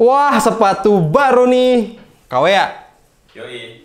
Wah, sepatu baru nih. Kau ya? Yoi.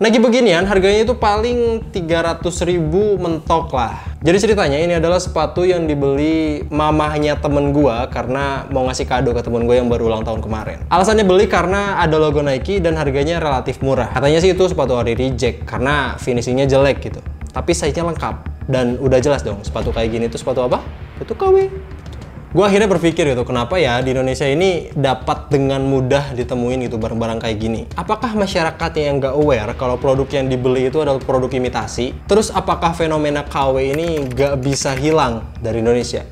Nagi beginian harganya itu paling ratus ribu mentok lah jadi ceritanya ini adalah sepatu yang dibeli mamahnya temen gue karena mau ngasih kado ke temen gue yang baru ulang tahun kemarin. Alasannya beli karena ada logo Nike dan harganya relatif murah. Katanya sih itu sepatu hari reject karena finishingnya jelek gitu. Tapi size-nya lengkap dan udah jelas dong sepatu kayak gini itu sepatu apa? Itu KW gue akhirnya berpikir gitu kenapa ya di Indonesia ini dapat dengan mudah ditemuin gitu barang-barang kayak gini apakah masyarakat yang gak aware kalau produk yang dibeli itu adalah produk imitasi terus apakah fenomena KW ini gak bisa hilang dari Indonesia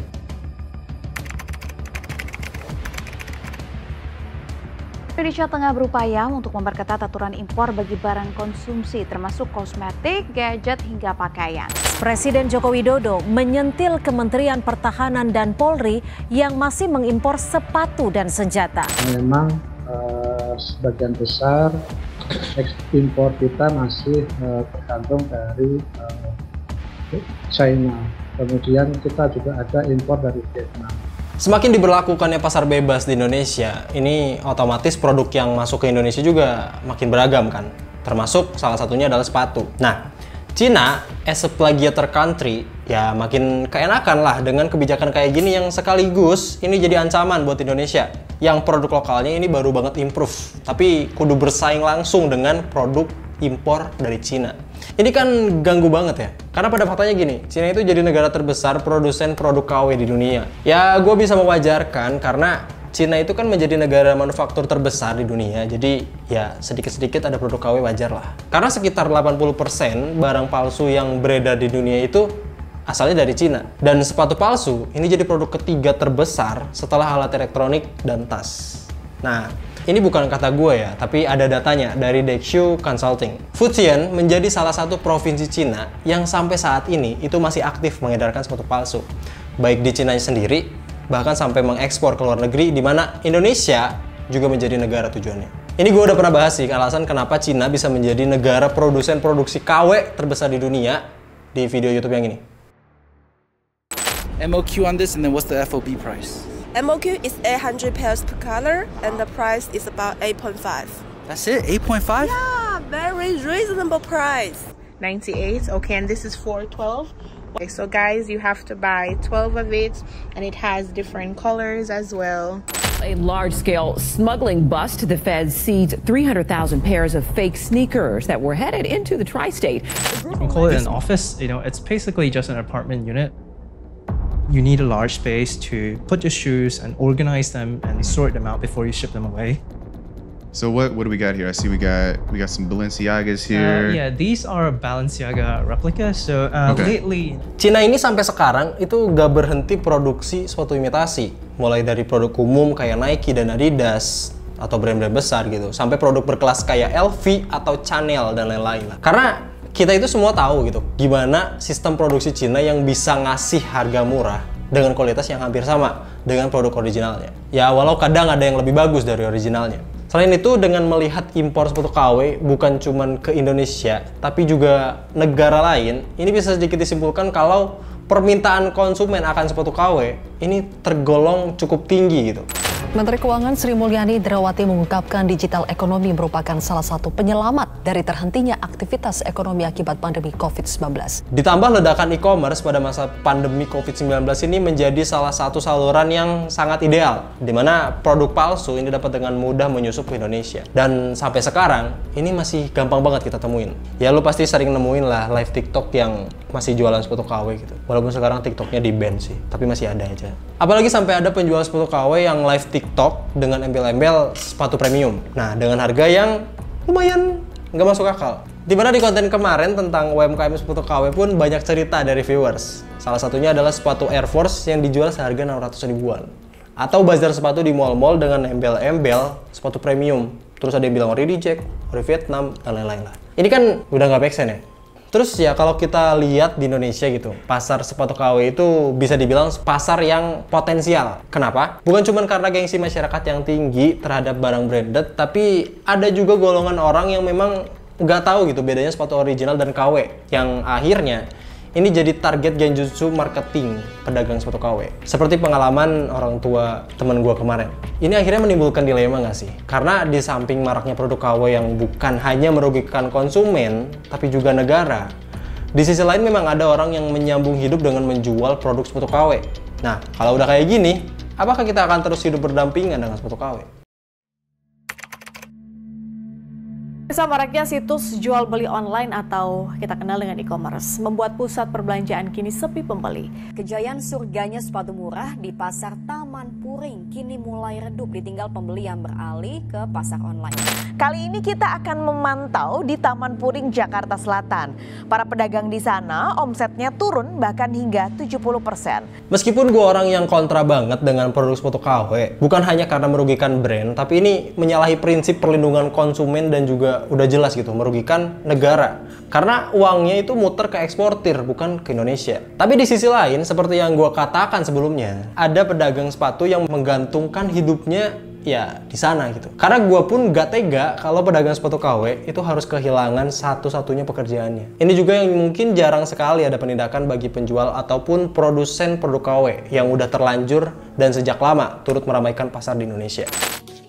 Indonesia tengah berupaya untuk memperketat aturan impor bagi barang konsumsi termasuk kosmetik, gadget hingga pakaian. Presiden Joko Widodo menyentil Kementerian Pertahanan dan Polri yang masih mengimpor sepatu dan senjata. Memang eh, sebagian besar impor kita masih eh, tergantung dari eh, China. Kemudian kita juga ada impor dari Vietnam. Semakin diberlakukannya pasar bebas di Indonesia, ini otomatis produk yang masuk ke Indonesia juga makin beragam kan. Termasuk salah satunya adalah sepatu. Nah, Cina as a plagiator country ya makin keenakan lah dengan kebijakan kayak gini yang sekaligus ini jadi ancaman buat Indonesia. Yang produk lokalnya ini baru banget improve, tapi kudu bersaing langsung dengan produk impor dari Cina. Ini kan ganggu banget ya. Karena pada faktanya gini, Cina itu jadi negara terbesar produsen produk KW e di dunia. Ya, gue bisa mewajarkan karena Cina itu kan menjadi negara manufaktur terbesar di dunia, jadi ya sedikit-sedikit ada produk KW e wajar lah. Karena sekitar 80% barang palsu yang beredar di dunia itu asalnya dari Cina. Dan sepatu palsu ini jadi produk ketiga terbesar setelah alat elektronik dan tas. Nah, ini bukan kata gue ya, tapi ada datanya dari Dexiu Consulting. Fujian menjadi salah satu provinsi Cina yang sampai saat ini itu masih aktif mengedarkan sepatu palsu. Baik di Cina sendiri, bahkan sampai mengekspor ke luar negeri di mana Indonesia juga menjadi negara tujuannya. Ini gue udah pernah bahas sih alasan kenapa Cina bisa menjadi negara produsen produksi KW terbesar di dunia di video YouTube yang ini. MOQ on this and then what's the FOB price? MOQ is 800 pairs per color, and the price is about 8.5. That's it, 8.5? Yeah, very reasonable price. 98, okay, and this is 412. Okay, so guys, you have to buy 12 of it, and it has different colors as well. A large-scale smuggling bust. The feds seized 300,000 pairs of fake sneakers that were headed into the tri-state. We call it an office. You know, it's basically just an apartment unit. you need a large space to put your shoes and organize them and sort them out before you ship them away. So what what do we got here? I see we got we got some Balenciagas uh, here. Uh, yeah, these are Balenciaga replica. So uh, okay. lately, Cina ini sampai sekarang itu gak berhenti produksi suatu imitasi, mulai dari produk umum kayak Nike dan Adidas atau brand-brand besar gitu, sampai produk berkelas kayak LV atau Chanel dan lain-lain. Karena kita itu semua tahu gitu gimana sistem produksi Cina yang bisa ngasih harga murah dengan kualitas yang hampir sama dengan produk originalnya. Ya walau kadang ada yang lebih bagus dari originalnya. Selain itu dengan melihat impor sepatu KW bukan cuma ke Indonesia tapi juga negara lain, ini bisa sedikit disimpulkan kalau permintaan konsumen akan sepatu KW ini tergolong cukup tinggi gitu. Menteri Keuangan Sri Mulyani Derawati mengungkapkan digital ekonomi merupakan salah satu penyelamat dari terhentinya aktivitas ekonomi akibat pandemi COVID-19. Ditambah ledakan e-commerce pada masa pandemi COVID-19 ini menjadi salah satu saluran yang sangat ideal, di mana produk palsu ini dapat dengan mudah menyusup ke Indonesia. Dan sampai sekarang, ini masih gampang banget kita temuin. Ya lu pasti sering nemuin lah live TikTok yang masih jualan sepatu KW gitu. Walaupun sekarang TikToknya di ban sih, tapi masih ada aja. Apalagi sampai ada penjual sepatu KW yang live TikTok dengan embel-embel sepatu premium. Nah, dengan harga yang lumayan nggak masuk akal. Dimana di konten kemarin tentang UMKM sepatu KW pun banyak cerita dari viewers. Salah satunya adalah sepatu Air Force yang dijual seharga 600 ribuan. Atau bazar sepatu di mall-mall dengan embel-embel sepatu premium. Terus ada yang bilang ori reject, ori Vietnam, dan lain-lain lah. Ini kan udah nggak make sense ya? Terus ya kalau kita lihat di Indonesia gitu, pasar sepatu KW itu bisa dibilang pasar yang potensial. Kenapa? Bukan cuma karena gengsi masyarakat yang tinggi terhadap barang branded, tapi ada juga golongan orang yang memang nggak tahu gitu bedanya sepatu original dan KW yang akhirnya ini jadi target genjutsu marketing pedagang sepatu KW. Seperti pengalaman orang tua teman gue kemarin. Ini akhirnya menimbulkan dilema nggak sih? Karena di samping maraknya produk KW yang bukan hanya merugikan konsumen, tapi juga negara, di sisi lain memang ada orang yang menyambung hidup dengan menjual produk sepatu KW. Nah, kalau udah kayak gini, apakah kita akan terus hidup berdampingan dengan sepatu KW? Bisa maraknya situs jual beli online atau kita kenal dengan e-commerce membuat pusat perbelanjaan kini sepi pembeli. Kejayaan surganya sepatu murah di pasar Taman Puring kini mulai redup ditinggal pembeli yang beralih ke pasar online. Kali ini kita akan memantau di Taman Puring Jakarta Selatan. Para pedagang di sana omsetnya turun bahkan hingga 70%. Meskipun gue orang yang kontra banget dengan produk sepatu KW, bukan hanya karena merugikan brand, tapi ini menyalahi prinsip perlindungan konsumen dan juga udah jelas gitu merugikan negara karena uangnya itu muter ke eksportir bukan ke Indonesia. Tapi di sisi lain seperti yang gua katakan sebelumnya, ada pedagang sepatu yang menggantungkan hidupnya ya di sana gitu. Karena gue pun gak tega kalau pedagang sepatu KW itu harus kehilangan satu-satunya pekerjaannya. Ini juga yang mungkin jarang sekali ada penindakan bagi penjual ataupun produsen produk KW yang udah terlanjur dan sejak lama turut meramaikan pasar di Indonesia.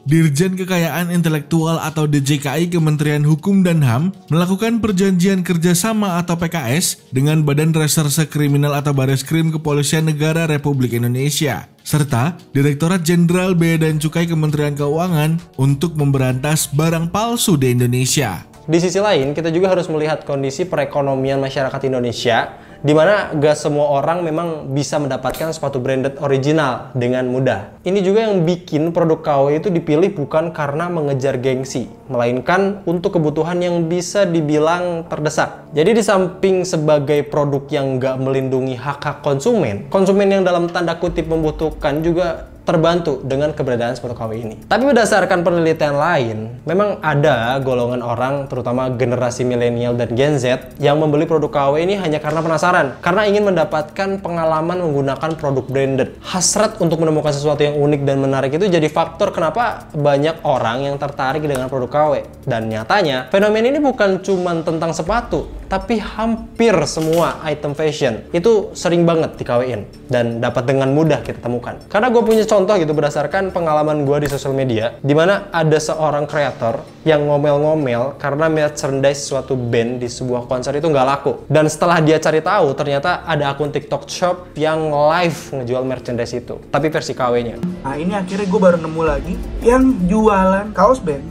Dirjen Kekayaan Intelektual atau DJKI Kementerian Hukum dan HAM melakukan perjanjian kerjasama atau PKS dengan Badan Reserse Kriminal atau Baris Krim Kepolisian Negara Republik Indonesia serta Direktorat Jenderal Bea dan Cukai Kementerian Keuangan untuk memberantas barang palsu di Indonesia. Di sisi lain, kita juga harus melihat kondisi perekonomian masyarakat Indonesia dimana gak semua orang memang bisa mendapatkan sepatu branded original dengan mudah. Ini juga yang bikin produk KW e itu dipilih bukan karena mengejar gengsi, melainkan untuk kebutuhan yang bisa dibilang terdesak. Jadi di samping sebagai produk yang gak melindungi hak-hak konsumen, konsumen yang dalam tanda kutip membutuhkan juga terbantu dengan keberadaan sepatu KW ini. Tapi berdasarkan penelitian lain, memang ada golongan orang, terutama generasi milenial dan Gen Z, yang membeli produk KW ini hanya karena penasaran, karena ingin mendapatkan pengalaman menggunakan produk branded. Hasrat untuk menemukan sesuatu yang unik dan menarik itu jadi faktor kenapa banyak orang yang tertarik dengan produk KW. Dan nyatanya, fenomena ini bukan cuma tentang sepatu, tapi hampir semua item fashion itu sering banget dikawin dan dapat dengan mudah kita temukan. Karena gue punya contoh gitu berdasarkan pengalaman gue di sosial media, dimana ada seorang kreator yang ngomel-ngomel karena merchandise suatu band di sebuah konser itu nggak laku. Dan setelah dia cari tahu, ternyata ada akun TikTok Shop yang live ngejual merchandise itu, tapi versi KW-nya. Nah ini akhirnya gue baru nemu lagi yang jualan kaos band,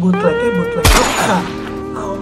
bootlegnya bootleg lokal. Oh,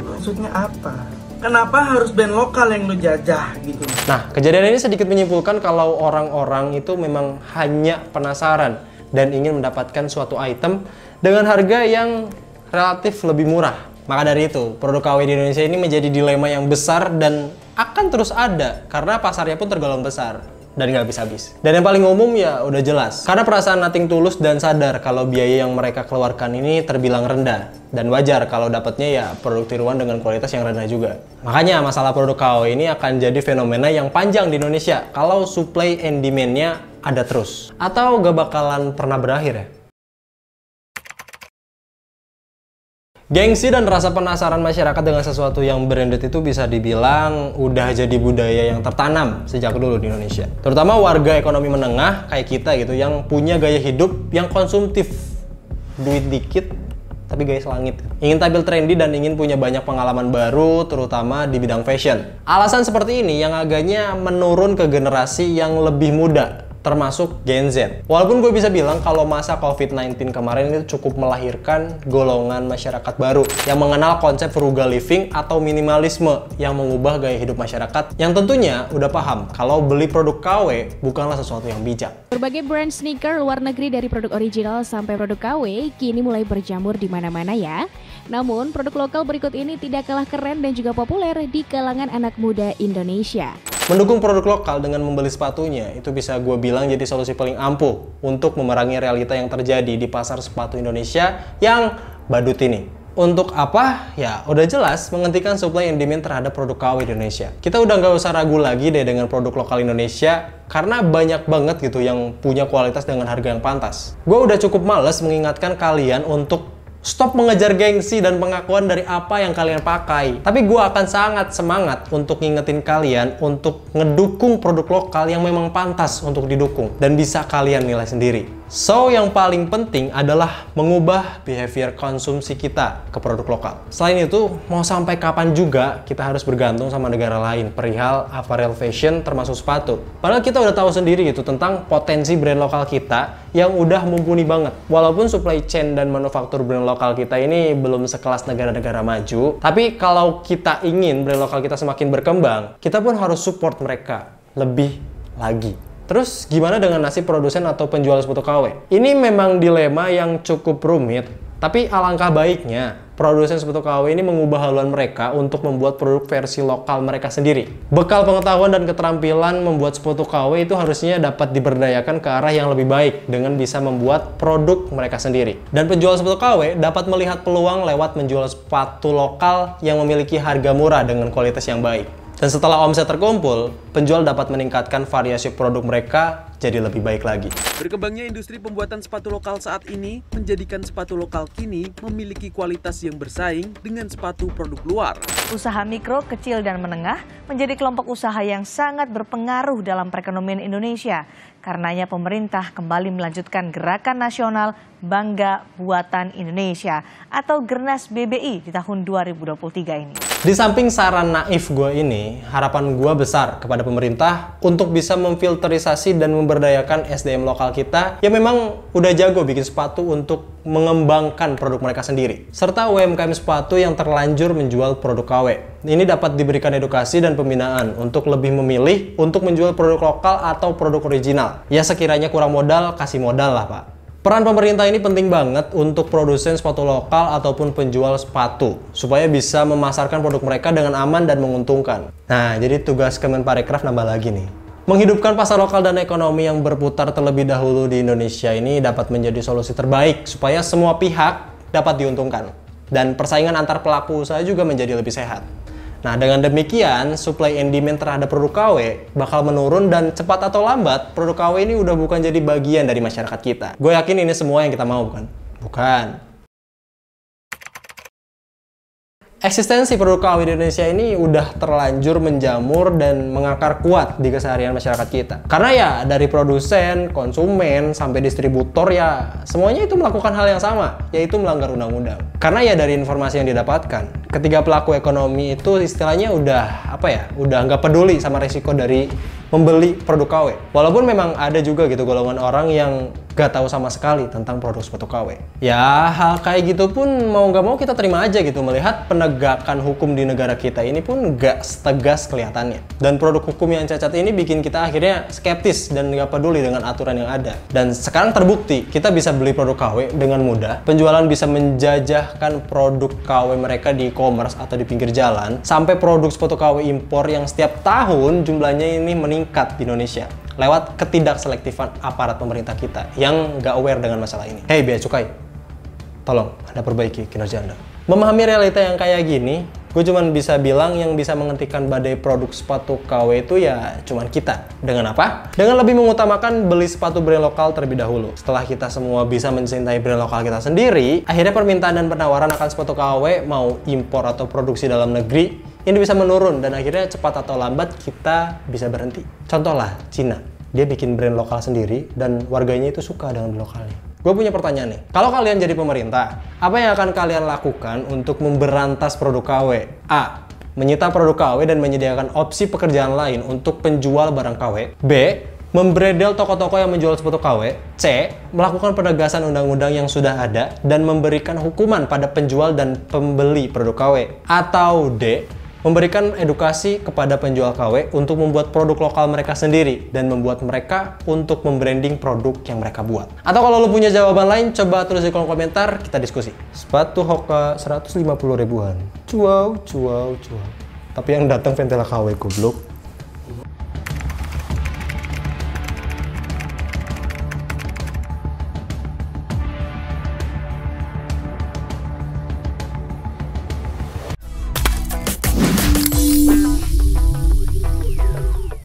maksudnya apa? kenapa harus band lokal yang lu jajah gitu nah kejadian ini sedikit menyimpulkan kalau orang-orang itu memang hanya penasaran dan ingin mendapatkan suatu item dengan harga yang relatif lebih murah maka dari itu produk KW di Indonesia ini menjadi dilema yang besar dan akan terus ada karena pasarnya pun tergolong besar dan nggak habis-habis. Dan yang paling umum ya udah jelas. Karena perasaan nating tulus dan sadar kalau biaya yang mereka keluarkan ini terbilang rendah. Dan wajar kalau dapatnya ya produk tiruan dengan kualitas yang rendah juga. Makanya masalah produk KW ini akan jadi fenomena yang panjang di Indonesia kalau supply and demand-nya ada terus. Atau gak bakalan pernah berakhir ya? Gengsi dan rasa penasaran masyarakat dengan sesuatu yang branded itu bisa dibilang udah jadi budaya yang tertanam sejak dulu di Indonesia. Terutama warga ekonomi menengah kayak kita gitu yang punya gaya hidup yang konsumtif. Duit dikit tapi gaya selangit. Ingin tampil trendy dan ingin punya banyak pengalaman baru terutama di bidang fashion. Alasan seperti ini yang agaknya menurun ke generasi yang lebih muda termasuk Gen Z. Walaupun gue bisa bilang kalau masa COVID-19 kemarin itu cukup melahirkan golongan masyarakat baru yang mengenal konsep frugal living atau minimalisme yang mengubah gaya hidup masyarakat yang tentunya udah paham kalau beli produk KW bukanlah sesuatu yang bijak. Berbagai brand sneaker luar negeri dari produk original sampai produk KW kini mulai berjamur di mana-mana ya. Namun, produk lokal berikut ini tidak kalah keren dan juga populer di kalangan anak muda Indonesia. Mendukung produk lokal dengan membeli sepatunya itu bisa gue bilang jadi solusi paling ampuh untuk memerangi realita yang terjadi di pasar sepatu Indonesia yang badut ini. Untuk apa? Ya, udah jelas menghentikan supply and demand terhadap produk KW Indonesia. Kita udah nggak usah ragu lagi deh dengan produk lokal Indonesia karena banyak banget gitu yang punya kualitas dengan harga yang pantas. Gue udah cukup males mengingatkan kalian untuk Stop mengejar gengsi dan pengakuan dari apa yang kalian pakai. Tapi gue akan sangat semangat untuk ngingetin kalian untuk ngedukung produk lokal yang memang pantas untuk didukung dan bisa kalian nilai sendiri. So, yang paling penting adalah mengubah behavior konsumsi kita ke produk lokal. Selain itu, mau sampai kapan juga kita harus bergantung sama negara lain perihal apparel fashion termasuk sepatu. Padahal kita udah tahu sendiri gitu tentang potensi brand lokal kita yang udah mumpuni banget. Walaupun supply chain dan manufaktur brand lokal kita ini belum sekelas negara-negara maju, tapi kalau kita ingin brand lokal kita semakin berkembang, kita pun harus support mereka lebih lagi. Terus gimana dengan nasib produsen atau penjual sepatu KW? Ini memang dilema yang cukup rumit, tapi alangkah baiknya produsen sepatu KW ini mengubah haluan mereka untuk membuat produk versi lokal mereka sendiri. Bekal pengetahuan dan keterampilan membuat sepatu KW itu harusnya dapat diberdayakan ke arah yang lebih baik dengan bisa membuat produk mereka sendiri. Dan penjual sepatu KW dapat melihat peluang lewat menjual sepatu lokal yang memiliki harga murah dengan kualitas yang baik. Dan setelah omset terkumpul, penjual dapat meningkatkan variasi produk mereka jadi lebih baik lagi. Berkembangnya industri pembuatan sepatu lokal saat ini menjadikan sepatu lokal kini memiliki kualitas yang bersaing dengan sepatu produk luar. Usaha mikro, kecil, dan menengah menjadi kelompok usaha yang sangat berpengaruh dalam perekonomian Indonesia. Karenanya pemerintah kembali melanjutkan gerakan nasional Bangga Buatan Indonesia atau Gernas BBI di tahun 2023 ini. Di samping saran naif gue ini, harapan gue besar kepada pemerintah untuk bisa memfilterisasi dan memberi memberdayakan SDM lokal kita yang memang udah jago bikin sepatu untuk mengembangkan produk mereka sendiri. Serta UMKM sepatu yang terlanjur menjual produk KW ini dapat diberikan edukasi dan pembinaan untuk lebih memilih untuk menjual produk lokal atau produk original. Ya sekiranya kurang modal, kasih modal lah pak. Peran pemerintah ini penting banget untuk produsen sepatu lokal ataupun penjual sepatu supaya bisa memasarkan produk mereka dengan aman dan menguntungkan. Nah, jadi tugas Kemenparekraf nambah lagi nih. Menghidupkan pasar lokal dan ekonomi yang berputar terlebih dahulu di Indonesia ini dapat menjadi solusi terbaik supaya semua pihak dapat diuntungkan dan persaingan antar pelaku usaha juga menjadi lebih sehat. Nah, dengan demikian, supply and demand terhadap produk KW bakal menurun dan cepat atau lambat, produk KW ini udah bukan jadi bagian dari masyarakat kita. Gue yakin ini semua yang kita mau, bukan? Bukan. eksistensi produk kawin di Indonesia ini udah terlanjur menjamur dan mengakar kuat di keseharian masyarakat kita. Karena ya dari produsen, konsumen, sampai distributor ya semuanya itu melakukan hal yang sama, yaitu melanggar undang-undang. Karena ya dari informasi yang didapatkan, ketiga pelaku ekonomi itu istilahnya udah apa ya, udah nggak peduli sama risiko dari membeli produk KW. Walaupun memang ada juga gitu golongan orang yang gak tahu sama sekali tentang produk sepatu KW. Ya hal kayak gitu pun mau gak mau kita terima aja gitu melihat penegakan hukum di negara kita ini pun gak setegas kelihatannya. Dan produk hukum yang cacat ini bikin kita akhirnya skeptis dan gak peduli dengan aturan yang ada. Dan sekarang terbukti kita bisa beli produk KW dengan mudah. Penjualan bisa menjajahkan produk KW mereka di e-commerce atau di pinggir jalan sampai produk sepatu KW impor yang setiap tahun jumlahnya ini meningkat di Indonesia lewat ketidakselektifan aparat pemerintah kita yang nggak aware dengan masalah ini. Hei Bea Cukai, tolong Anda perbaiki kinerja Anda. Memahami realita yang kayak gini, gue cuman bisa bilang yang bisa menghentikan badai produk sepatu KW itu ya cuman kita. Dengan apa? Dengan lebih mengutamakan beli sepatu brand lokal terlebih dahulu. Setelah kita semua bisa mencintai brand lokal kita sendiri, akhirnya permintaan dan penawaran akan sepatu KW mau impor atau produksi dalam negeri ini bisa menurun dan akhirnya cepat atau lambat kita bisa berhenti. Contohlah Cina, dia bikin brand lokal sendiri dan warganya itu suka dengan brand lokalnya. Gue punya pertanyaan nih, kalau kalian jadi pemerintah, apa yang akan kalian lakukan untuk memberantas produk KW? A. Menyita produk KW dan menyediakan opsi pekerjaan lain untuk penjual barang KW. B membredel toko-toko yang menjual sepatu KW, C. melakukan penegasan undang-undang yang sudah ada dan memberikan hukuman pada penjual dan pembeli produk KW, atau D memberikan edukasi kepada penjual KW untuk membuat produk lokal mereka sendiri dan membuat mereka untuk membranding produk yang mereka buat. Atau kalau lo punya jawaban lain, coba tulis di kolom komentar, kita diskusi. Sepatu Hoka 150 ribuan. Cuau, cuau, cuau. Tapi yang datang Ventela KW goblok.